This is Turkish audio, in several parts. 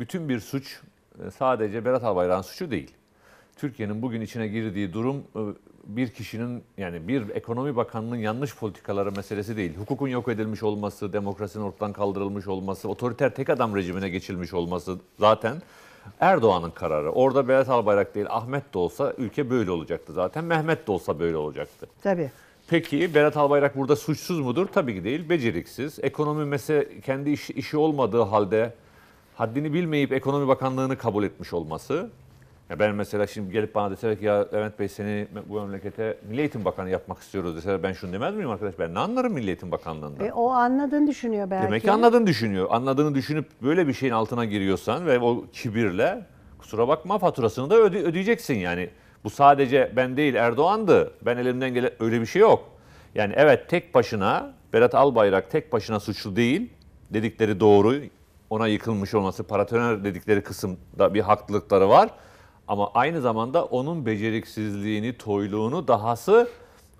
bütün bir suç e, sadece Berat Albayrak'ın suçu değil. Türkiye'nin bugün içine girdiği durum e, bir kişinin yani bir ekonomi bakanının yanlış politikaları meselesi değil. Hukukun yok edilmiş olması, demokrasinin ortadan kaldırılmış olması, otoriter tek adam rejimine geçilmiş olması zaten Erdoğan'ın kararı. Orada Berat Albayrak değil Ahmet de olsa ülke böyle olacaktı zaten. Mehmet de olsa böyle olacaktı. Tabii. Peki Berat Albayrak burada suçsuz mudur? Tabii ki değil. Beceriksiz. Ekonomi mese kendi iş, işi olmadığı halde haddini bilmeyip ekonomi bakanlığını kabul etmiş olması. Ya ben mesela şimdi gelip bana deseler ki ya Levent Bey seni bu memlekete Milli Eğitim Bakanı yapmak istiyoruz deseler ben şunu demez miyim arkadaş ben ne anlarım Milli Eğitim Bakanlığından? E, o anladığını düşünüyor belki. Demek ki anladığını düşünüyor. Anladığını düşünüp böyle bir şeyin altına giriyorsan ve o kibirle kusura bakma faturasını da öde- ödeyeceksin yani. Bu sadece ben değil Erdoğan'dı. Ben elimden gelen öyle bir şey yok. Yani evet tek başına Berat Albayrak tek başına suçlu değil. Dedikleri doğru ona yıkılmış olması, paratoner dedikleri kısımda bir haklılıkları var. Ama aynı zamanda onun beceriksizliğini, toyluğunu dahası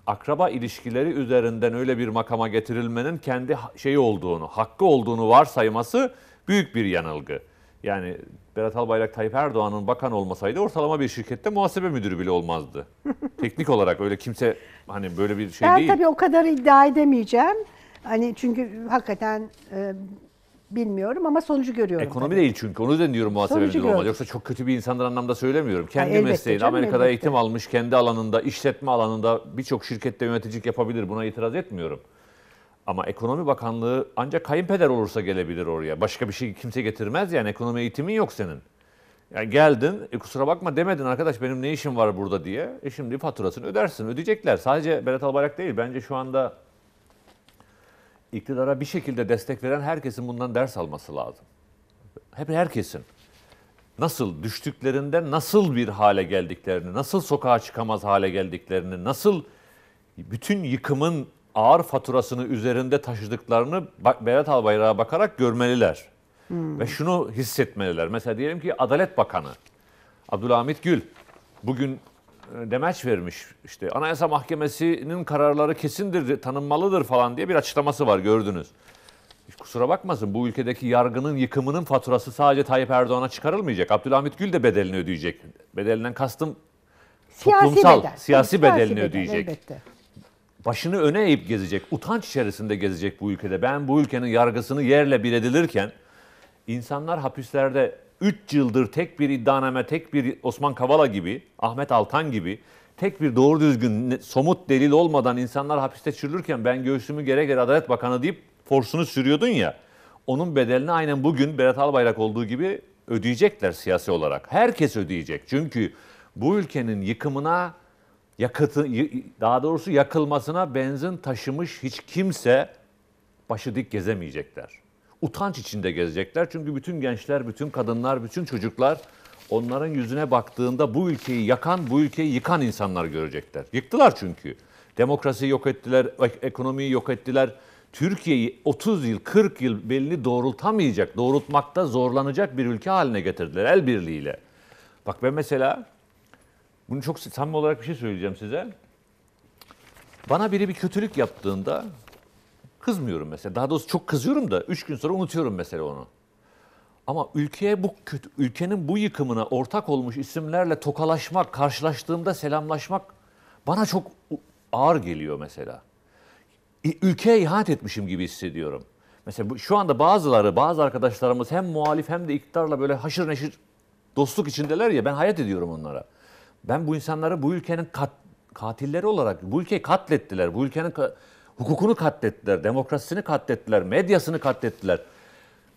akraba ilişkileri üzerinden öyle bir makama getirilmenin kendi şeyi olduğunu, hakkı olduğunu varsayması büyük bir yanılgı. Yani Berat Albayrak Tayyip Erdoğan'ın bakan olmasaydı ortalama bir şirkette muhasebe müdürü bile olmazdı. Teknik olarak öyle kimse hani böyle bir şey ben değil. Ben tabii o kadar iddia edemeyeceğim. Hani çünkü hakikaten e, bilmiyorum ama sonucu görüyorum. Ekonomi tabii. değil çünkü onu da diyorum muhasebe olmalı. Yoksa çok kötü bir insandır anlamda söylemiyorum. Kendi elbette, mesleğini canım, Amerika'da elbette. eğitim almış, kendi alanında, işletme alanında birçok şirkette yöneticilik yapabilir. Buna itiraz etmiyorum. Ama ekonomi bakanlığı ancak kayınpeder olursa gelebilir oraya. Başka bir şey kimse getirmez yani ekonomi eğitimin yok senin. Yani geldin, e, kusura bakma demedin arkadaş benim ne işim var burada diye. E şimdi faturasını ödersin, ödeyecekler. Sadece Berat Albayrak değil, bence şu anda iktidara bir şekilde destek veren herkesin bundan ders alması lazım. Hep herkesin. Nasıl düştüklerinde nasıl bir hale geldiklerini, nasıl sokağa çıkamaz hale geldiklerini, nasıl bütün yıkımın ağır faturasını üzerinde taşıdıklarını Berat Albayrak'a bakarak görmeliler. Hmm. Ve şunu hissetmeliler. Mesela diyelim ki Adalet Bakanı Abdülhamit Gül bugün e, demeç vermiş. İşte Anayasa Mahkemesi'nin kararları kesindir, tanınmalıdır falan diye bir açıklaması var gördünüz. kusura bakmasın bu ülkedeki yargının yıkımının faturası sadece Tayyip Erdoğan'a çıkarılmayacak. Abdülhamit Gül de bedelini ödeyecek. Bedelinden kastım siyasi toplumsal, bedel. siyasi Tabii, bedelini siyasi bedel, ödeyecek. Elbette. Başını öne eğip gezecek, utanç içerisinde gezecek bu ülkede. Ben bu ülkenin yargısını yerle bir edilirken insanlar hapislerde 3 yıldır tek bir iddianame, tek bir Osman Kavala gibi, Ahmet Altan gibi tek bir doğru düzgün somut delil olmadan insanlar hapiste çürürken ben göğsümü gere gere Adalet Bakanı deyip forsunu sürüyordun ya. Onun bedelini aynen bugün Berat Albayrak olduğu gibi ödeyecekler siyasi olarak. Herkes ödeyecek. Çünkü bu ülkenin yıkımına yakıtı daha doğrusu yakılmasına benzin taşımış hiç kimse başı dik gezemeyecekler utanç içinde gezecekler. Çünkü bütün gençler, bütün kadınlar, bütün çocuklar onların yüzüne baktığında bu ülkeyi yakan, bu ülkeyi yıkan insanlar görecekler. Yıktılar çünkü. Demokrasiyi yok ettiler, ekonomiyi yok ettiler. Türkiye'yi 30 yıl, 40 yıl belli doğrultamayacak, doğrultmakta zorlanacak bir ülke haline getirdiler el birliğiyle. Bak ben mesela bunu çok samimi olarak bir şey söyleyeceğim size. Bana biri bir kötülük yaptığında Kızmıyorum mesela. Daha doğrusu çok kızıyorum da 3 gün sonra unutuyorum mesela onu. Ama ülkeye bu kötü, ülkenin bu yıkımına ortak olmuş isimlerle tokalaşmak, karşılaştığımda selamlaşmak bana çok ağır geliyor mesela. Ülkeye ihanet etmişim gibi hissediyorum. Mesela şu anda bazıları, bazı arkadaşlarımız hem muhalif hem de iktidarla böyle haşır neşir dostluk içindeler ya ben hayat ediyorum onlara. Ben bu insanları bu ülkenin kat, katilleri olarak, bu ülkeyi katlettiler, bu ülkenin ka- Hukukunu katlettiler, demokrasisini katlettiler, medyasını katlettiler.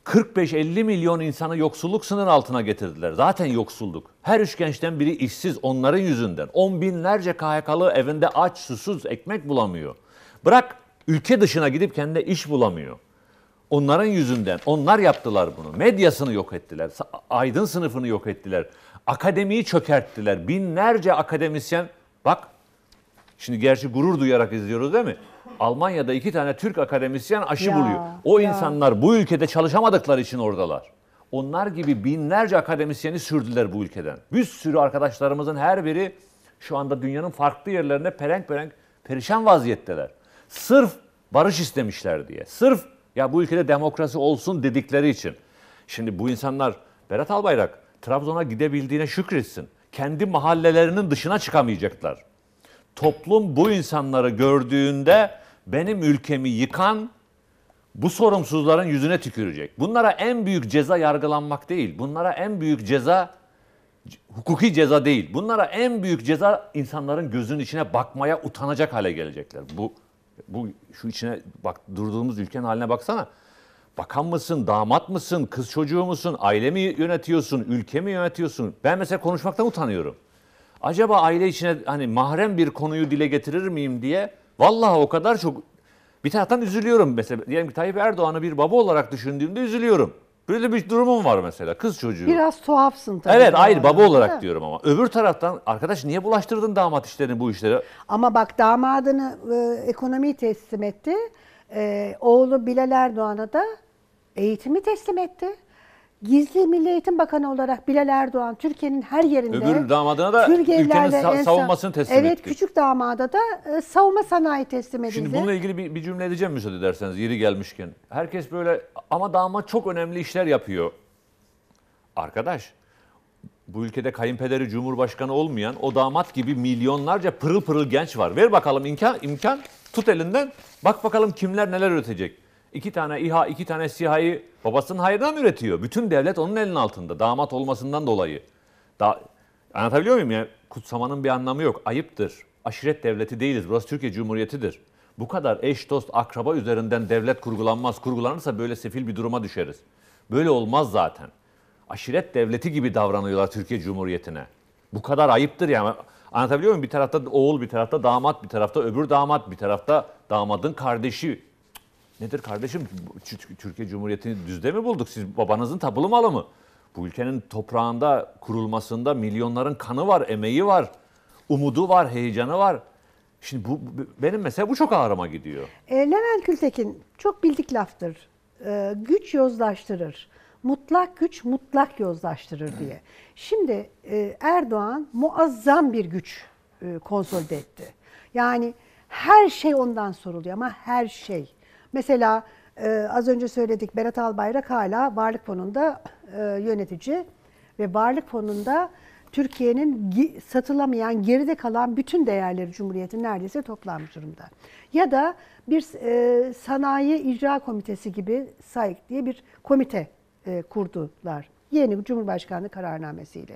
45-50 milyon insanı yoksulluk sınır altına getirdiler. Zaten yoksulluk. Her üç gençten biri işsiz onların yüzünden. On binlerce KHK'lı evinde aç, susuz, ekmek bulamıyor. Bırak ülke dışına gidip kendine iş bulamıyor. Onların yüzünden. Onlar yaptılar bunu. Medyasını yok ettiler. Aydın sınıfını yok ettiler. Akademiyi çökerttiler. Binlerce akademisyen bak şimdi gerçi gurur duyarak izliyoruz değil mi? Almanya'da iki tane Türk akademisyen aşı ya, buluyor. O ya. insanlar bu ülkede çalışamadıkları için oradalar. Onlar gibi binlerce akademisyeni sürdüler bu ülkeden. Bir sürü arkadaşlarımızın her biri şu anda dünyanın farklı yerlerine perenk perenk perişan vaziyetteler. Sırf barış istemişler diye. Sırf ya bu ülkede demokrasi olsun dedikleri için. Şimdi bu insanlar Berat Albayrak Trabzon'a gidebildiğine şükretsin. Kendi mahallelerinin dışına çıkamayacaklar. Toplum bu insanları gördüğünde benim ülkemi yıkan bu sorumsuzların yüzüne tükürecek. Bunlara en büyük ceza yargılanmak değil. Bunlara en büyük ceza hukuki ceza değil. Bunlara en büyük ceza insanların gözünün içine bakmaya utanacak hale gelecekler. Bu bu şu içine bak durduğumuz ülkenin haline baksana. Bakan mısın, damat mısın, kız çocuğu musun, aile mi yönetiyorsun, ülke mi yönetiyorsun? Ben mesela konuşmaktan utanıyorum. Acaba aile içine hani mahrem bir konuyu dile getirir miyim diye Vallahi o kadar çok bir taraftan üzülüyorum mesela. Diyelim ki Tayyip Erdoğan'ı bir baba olarak düşündüğümde üzülüyorum. Böyle bir durumum var mesela kız çocuğu. Biraz tuhafsın tabii. Evet hayır baba olarak diyorum ama. Öbür taraftan arkadaş niye bulaştırdın damat işlerini bu işlere? Ama bak damadını e, ekonomiyi teslim etti. E, oğlu Bilal Erdoğan'a da eğitimi teslim etti. Gizli Milli Eğitim Bakanı olarak Bilal Erdoğan Türkiye'nin her yerinde öbür damadına da ülkenin sa- savunmasını teslim evet, etti. Evet küçük damada da e, savunma sanayi teslim edildi. Şimdi bununla ilgili bir, bir cümle edeceğim müsaade ederseniz yeri gelmişken. Herkes böyle ama damat çok önemli işler yapıyor. Arkadaş bu ülkede kayınpederi cumhurbaşkanı olmayan o damat gibi milyonlarca pırıl pırıl genç var. Ver bakalım imkan imkan tut elinden bak bakalım kimler neler ötecek. İki tane İHA, iki tane SİHA'yı babasının hayrına mı üretiyor? Bütün devlet onun elinin altında damat olmasından dolayı. Da, anlatabiliyor muyum ya? Kutsamanın bir anlamı yok. Ayıptır. Aşiret devleti değiliz. Burası Türkiye Cumhuriyeti'dir. Bu kadar eş dost akraba üzerinden devlet kurgulanmaz. Kurgulanırsa böyle sefil bir duruma düşeriz. Böyle olmaz zaten. Aşiret devleti gibi davranıyorlar Türkiye Cumhuriyeti'ne. Bu kadar ayıptır yani. Anlatabiliyor muyum? Bir tarafta oğul, bir tarafta damat, bir tarafta öbür damat, bir tarafta damadın kardeşi Nedir kardeşim? Türkiye Cumhuriyeti'ni düzde mi bulduk? Siz babanızın tapılı malı mı? Bu ülkenin toprağında kurulmasında milyonların kanı var, emeği var, umudu var, heyecanı var. Şimdi bu benim mesela bu çok ağrıma gidiyor. E, Levent Kültekin çok bildik laftır. E, güç yozlaştırır. Mutlak güç mutlak yozlaştırır diye. Şimdi e, Erdoğan muazzam bir güç e, konsolide etti. Yani her şey ondan soruluyor ama her şey. Mesela e, az önce söyledik Berat Albayrak hala Varlık Fonu'nda e, yönetici ve Varlık Fonu'nda Türkiye'nin satılamayan, geride kalan bütün değerleri Cumhuriyet'in neredeyse toplanmış durumda. Ya da bir e, sanayi icra komitesi gibi SAIK diye bir komite e, kurdular. Yeni Cumhurbaşkanlığı kararnamesiyle.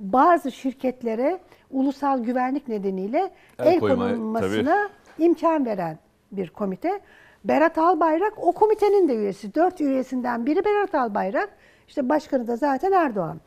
Bazı şirketlere ulusal güvenlik nedeniyle el, el konulmasına imkan veren bir komite. Berat Albayrak o komitenin de üyesi. Dört üyesinden biri Berat Albayrak. İşte başkanı da zaten Erdoğan.